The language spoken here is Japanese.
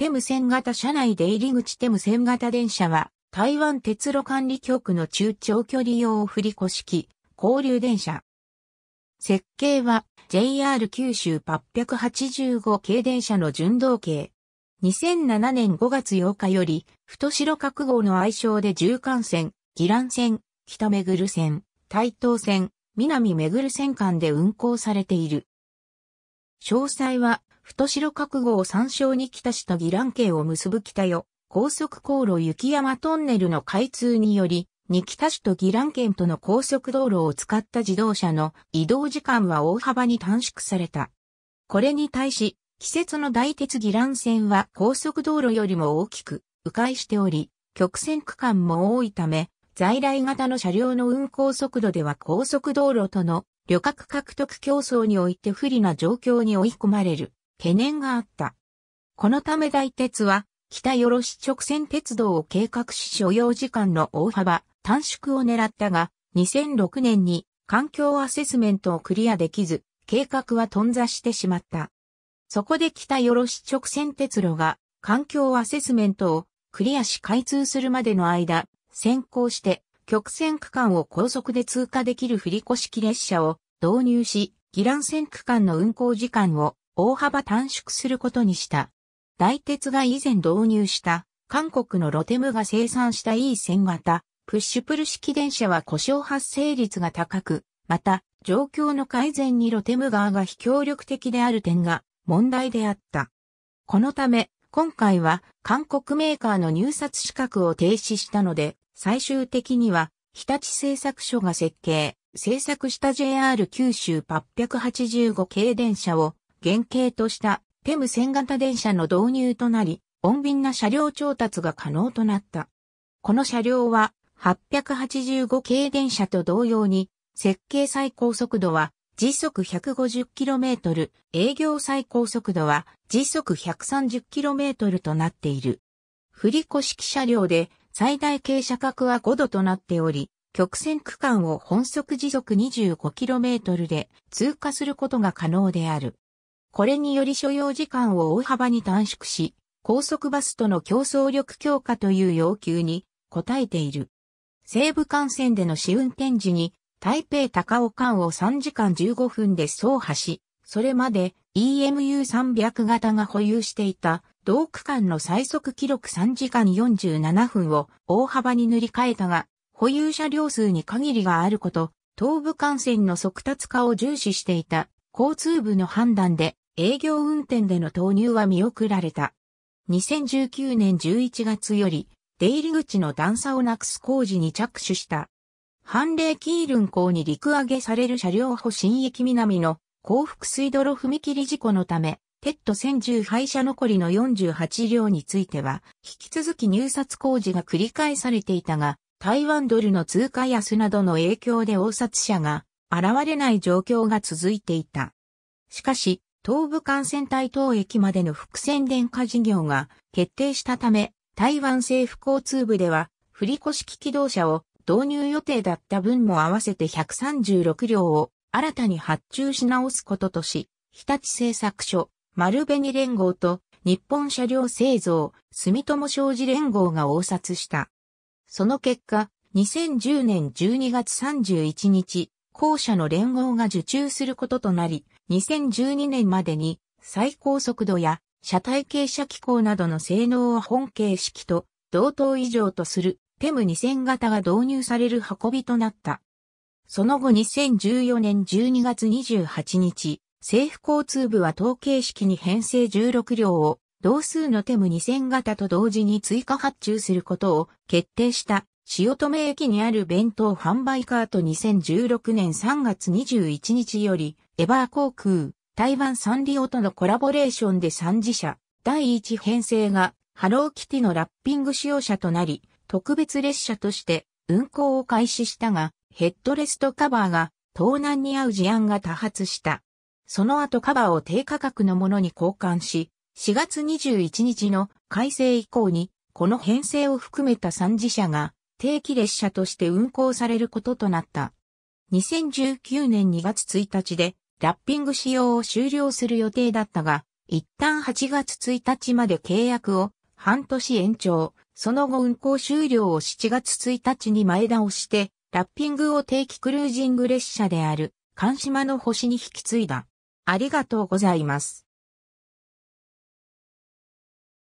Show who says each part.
Speaker 1: テム線型車内出入り口テム線型電車は、台湾鉄路管理局の中長距離用振り子式、交流電車。設計は JR 九州885系電車の順道系。2007年5月8日より、太白角号の愛称で縦貫線、義蘭線、北目る線、台東線、南目る線間で運行されている。詳細は太白覚悟を参照に来たし下義蘭渓を結ぶ北よ、高速航路雪山トンネルの開通により、に北市と義蘭県との高速道路を使った自動車の移動時間は大幅に短縮された。これに対し、季節の大鉄義蘭線は高速道路よりも大きく、迂回しており、曲線区間も多いため、在来型の車両の運行速度では高速道路との旅客獲得競争において不利な状況に追い込まれる。懸念があった。このため大鉄は、北よろし直線鉄道を計画し所要時間の大幅短縮を狙ったが、2006年に環境アセスメントをクリアできず、計画は頓挫してしまった。そこで北よろし直線鉄路が環境アセスメントをクリアし開通するまでの間、先行して曲線区間を高速で通過できる振り越式列車を導入し、議ン線区間の運行時間を大幅短縮することにした。大鉄が以前導入した韓国のロテムが生産した E1000 型プッシュプル式電車は故障発生率が高く、また状況の改善にロテム側が非協力的である点が問題であった。このため今回は韓国メーカーの入札資格を停止したので、最終的には日立製作所が設計、製作した JR 九州885系電車を原型としたテム線型電車の導入となり、穏便な車両調達が可能となった。この車両は885系電車と同様に、設計最高速度は時速 150km、営業最高速度は時速 130km となっている。振り子式車両で最大傾斜角は5度となっており、曲線区間を本速時速 25km で通過することが可能である。これにより所要時間を大幅に短縮し、高速バスとの競争力強化という要求に応えている。西武幹線での試運転時に、台北高尾間を3時間15分で走破し、それまで EMU300 型が保有していた同区間の最速記録3時間47分を大幅に塗り替えたが、保有車両数に限りがあること、東部幹線の速達化を重視していた交通部の判断で営業運転での投入は見送られた。2019年11月より、出入り口の段差をなくす工事に着手した。半例キールン港に陸揚げされる車両保新駅南の幸福水路踏切事故のため、テッド専従。廃車残りの48両については、引き続き入札工事が繰り返されていたが、台湾ドルの通貨安などの影響で応札者が現れない状況が続いていた。しかし、東部幹線台東駅までの伏線電化事業が決定したため、台湾政府交通部では、振り越式機動車を導入予定だった分も合わせて136両を新たに発注し直すこととし、日立製作所、丸紅連合と日本車両製造、住友商事連合が応札した。その結果、2010年12月31日、公社の連合が受注することとなり、2012年までに最高速度や車体傾斜機構などの性能を本形式と同等以上とするテム2000型が導入される運びとなった。その後2014年12月28日、政府交通部は統計式に編成16両を同数のテム2000型と同時に追加発注することを決定した汐留駅にある弁当販売カート2016年3月21日より、エバー航空、台湾サンリオとのコラボレーションで3次車、第1編成が、ハローキティのラッピング使用車となり、特別列車として運行を開始したが、ヘッドレストカバーが盗難に遭う事案が多発した。その後カバーを低価格のものに交換し、4月21日の改正以降に、この編成を含めた3次車が定期列車として運行されることとなった。2019年2月1日でラッピング使用を終了する予定だったが、一旦8月1日まで契約を半年延長、その後運行終了を7月1日に前倒して、ラッピングを定期クルージング列車である、関島の星に引き継いだ。ありがとうございます。